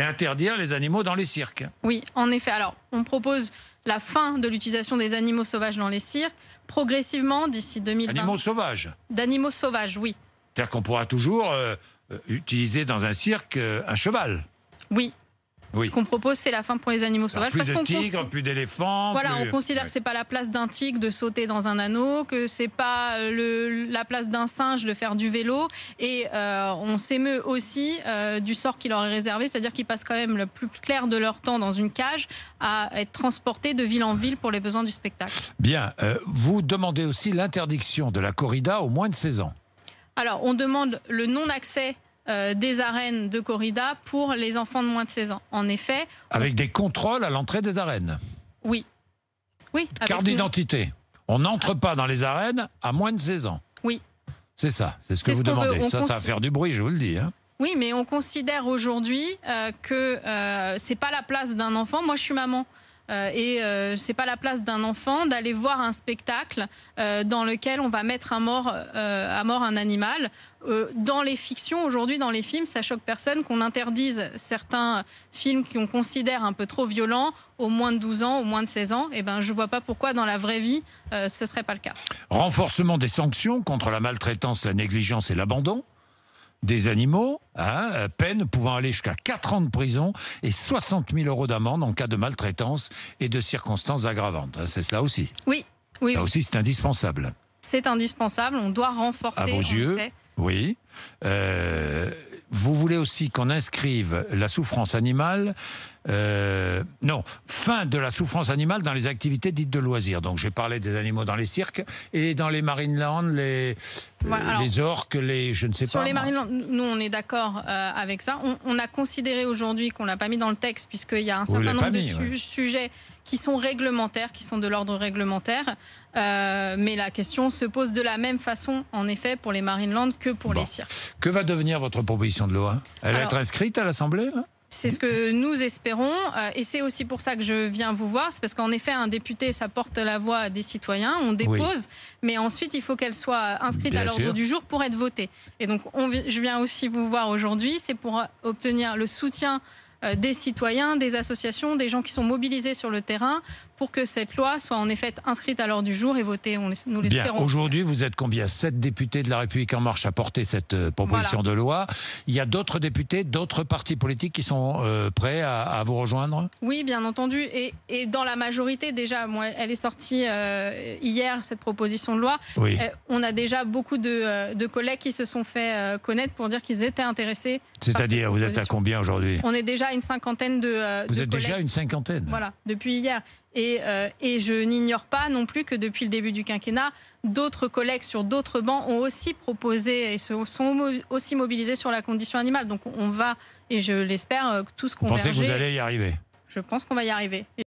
interdire les animaux dans les cirques. Oui, en effet. Alors, on propose la fin de l'utilisation des animaux sauvages dans les cirques progressivement d'ici 2020. D'animaux sauvages D'animaux sauvages, oui. C'est-à-dire qu'on pourra toujours euh, euh, utiliser dans un cirque euh, un cheval. Oui, ce qu'on propose, c'est la fin pour les animaux sauvages. plus de tigres, plus d'éléphants. Voilà, on considère que que c'est pas la place d'un tigre de sauter dans un anneau, que c'est pas euh, la place d'un singe de faire du vélo, et euh, on s'émeut aussi euh, du sort qui leur est réservé, c'est-à-dire qu'ils passent quand même le plus clair de leur temps dans une cage à être transportés de ville en ville pour les besoins du spectacle. Bien, vous demandez aussi l'interdiction de la corrida au moins de 16 ans. Alors, on demande le non-accès euh, des arènes de corrida pour les enfants de moins de 16 ans. En effet. Avec des contrôles à l'entrée des arènes Oui. Oui. Carte d'identité. On n'entre pas dans les arènes à moins de 16 ans. Oui. C'est ça, c'est ce que vous demandez. ça, ça va faire du bruit, je vous le dis. Hein. Oui, mais on considère aujourd'hui euh, que euh, ce n'est pas la place d'un enfant. Moi, je suis maman. Euh, et euh, ce n'est pas la place d'un enfant d'aller voir un spectacle euh, dans lequel on va mettre à mort, un animal. dans les fictions, aujourd'hui, dans les films, ça choque personne qu'on interdise certains films qu'on considère un peu trop violents au moins de 12 ans, au moins de 16 ans. Et eh ben, je ne vois pas pourquoi, dans la vraie vie, ce ne serait pas le cas. Renforcement des sanctions contre la maltraitance, la négligence et l'abandon des animaux, hein, euh, peine pouvant aller jusqu'à 4 ans de prison et 60 000 euros d'amende en cas de maltraitance et de circonstances aggravantes. Hein, c'est cela aussi Oui. oui Là aussi, c'est indispensable. C'est indispensable. On doit renforcer. À vos yeux Oui. Euh, vous voulez aussi qu'on inscrive la souffrance animale, euh, non, fin de la souffrance animale dans les activités dites de loisirs. Donc j'ai parlé des animaux dans les cirques et dans les marine les, euh, les orques, les je ne sais pas. Sur les lands, nous on est d'accord euh, avec ça. On, a considéré aujourd'hui qu'on l'a pas mis dans le texte puisqu'il y a un certain nombre de sujets qui sont réglementaires, qui sont de l'ordre réglementaire. Euh, mais la question se pose de la même façon, en effet, pour les Marineland que pour les cirques. Que va devenir votre proposition de loi Elle va être inscrite à l'Assemblée c'est ce que nous espérons euh, et c'est aussi pour ça que je viens vous voir. C'est parce qu'en effet, un député, ça porte la voix des citoyens, on dépose, mais ensuite, il faut qu'elle soit inscrite à l'ordre du jour pour être votée. Et donc, on, je viens aussi vous voir aujourd'hui, c'est pour obtenir le soutien euh, des citoyens, des associations, des gens qui sont mobilisés sur le terrain pour que cette loi soit en effet inscrite à l'ordre du jour et votée, on, nous l'espérons. Aujourd'hui, vous êtes combien Sept députés de La République En Marche à porter cette euh, proposition de loi. Il y a d'autres députés, d'autres partis politiques qui sont euh, prêts à, vous rejoindre Oui, bien entendu. Et, dans la majorité, déjà, elle est sortie euh, hier, cette proposition de loi. on a déjà beaucoup de, collègues qui se sont fait connaître pour dire qu'ils étaient intéressés. C'est-à-dire, vous êtes à combien aujourd'hui On est déjà une cinquantaine de. vous êtes déjà une cinquantaine Voilà, depuis hier. Euh, et, je n'ignore pas non plus que depuis le début du quinquennat, d'autres collègues sur d'autres bancs ont aussi proposé et se sont aussi mobilisés sur la condition animale. Donc on va, et je l'espère, euh, tous converger. Vous pensez que vous allez y arriver Je pense qu'on va y arriver.